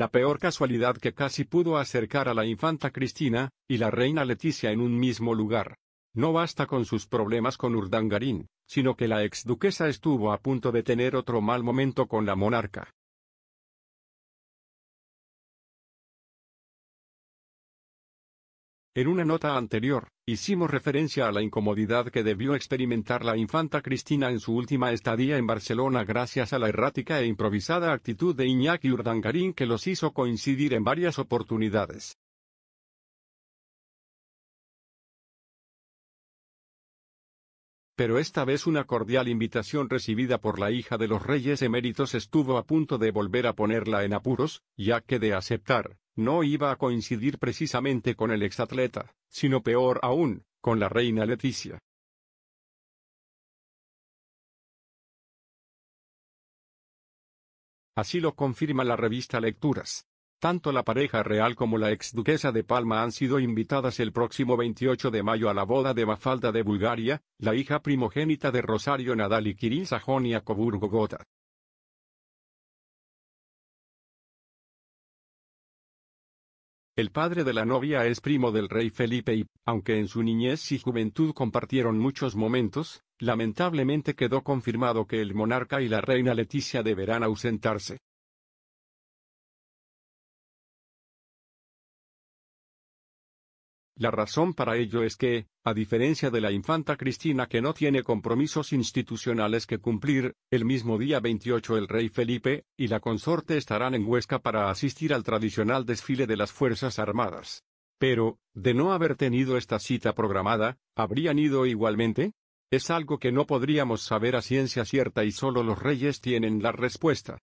la peor casualidad que casi pudo acercar a la infanta Cristina, y la reina Leticia en un mismo lugar. No basta con sus problemas con Urdangarín, sino que la exduquesa estuvo a punto de tener otro mal momento con la monarca. En una nota anterior, hicimos referencia a la incomodidad que debió experimentar la infanta Cristina en su última estadía en Barcelona gracias a la errática e improvisada actitud de Iñaki Urdangarín que los hizo coincidir en varias oportunidades. Pero esta vez una cordial invitación recibida por la hija de los reyes eméritos estuvo a punto de volver a ponerla en apuros, ya que de aceptar, no iba a coincidir precisamente con el exatleta, sino peor aún, con la reina Leticia. Así lo confirma la revista Lecturas. Tanto la pareja real como la exduquesa de Palma han sido invitadas el próximo 28 de mayo a la boda de Mafalda de Bulgaria, la hija primogénita de Rosario Nadal y Kirill Sajonia-Coburgo-Gotha. El padre de la novia es primo del rey Felipe y, aunque en su niñez y juventud compartieron muchos momentos, lamentablemente quedó confirmado que el monarca y la reina Leticia deberán ausentarse. La razón para ello es que, a diferencia de la infanta Cristina que no tiene compromisos institucionales que cumplir, el mismo día 28 el rey Felipe y la consorte estarán en Huesca para asistir al tradicional desfile de las Fuerzas Armadas. Pero, de no haber tenido esta cita programada, ¿habrían ido igualmente? Es algo que no podríamos saber a ciencia cierta y solo los reyes tienen la respuesta.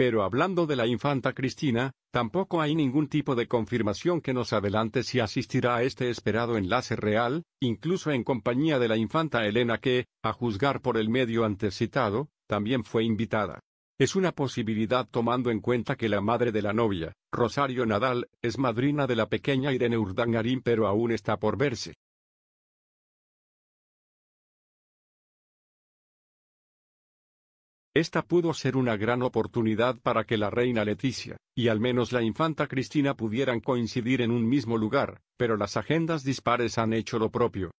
Pero hablando de la infanta Cristina, tampoco hay ningún tipo de confirmación que nos adelante si asistirá a este esperado enlace real, incluso en compañía de la infanta Elena que, a juzgar por el medio antes citado, también fue invitada. Es una posibilidad tomando en cuenta que la madre de la novia, Rosario Nadal, es madrina de la pequeña Irene Urdangarín pero aún está por verse. Esta pudo ser una gran oportunidad para que la reina Leticia, y al menos la infanta Cristina pudieran coincidir en un mismo lugar, pero las agendas dispares han hecho lo propio,